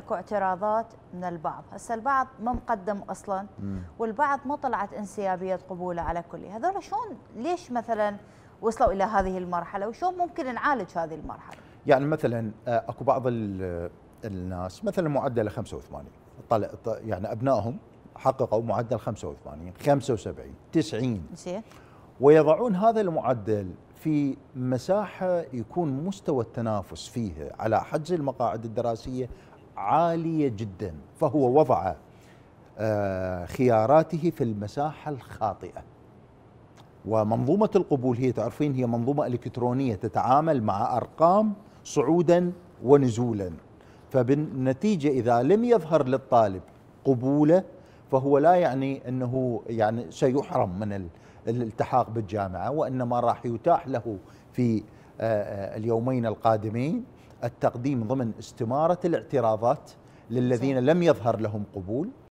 اكو اعتراضات من البعض هسه البعض ما مقدم اصلا مم. والبعض ما طلعت انسيابيه قبوله على كل هذول شلون ليش مثلا وصلوا الى هذه المرحله وشلون ممكن نعالج هذه المرحله يعني مثلا آه، اكو بعض آه، الناس مثلا معدله 85 طلع يعني ابنائهم حققوا معدل 85 75 90 زين ويضعون هذا المعدل في مساحة يكون مستوى التنافس فيها على حجز المقاعد الدراسية عاليه جدا فهو وضع آه، خياراته في المساحه الخاطئه ومنظومه القبول هي تعرفين هي منظومه الكترونيه تتعامل مع ارقام صعودا ونزولا فبالنتيجه اذا لم يظهر للطالب قبوله فهو لا يعني انه يعني سيحرم من الالتحاق بالجامعه وانما راح يتاح له في آه، آه، اليومين القادمين التقديم ضمن استمارة الاعتراضات للذين لم يظهر لهم قبول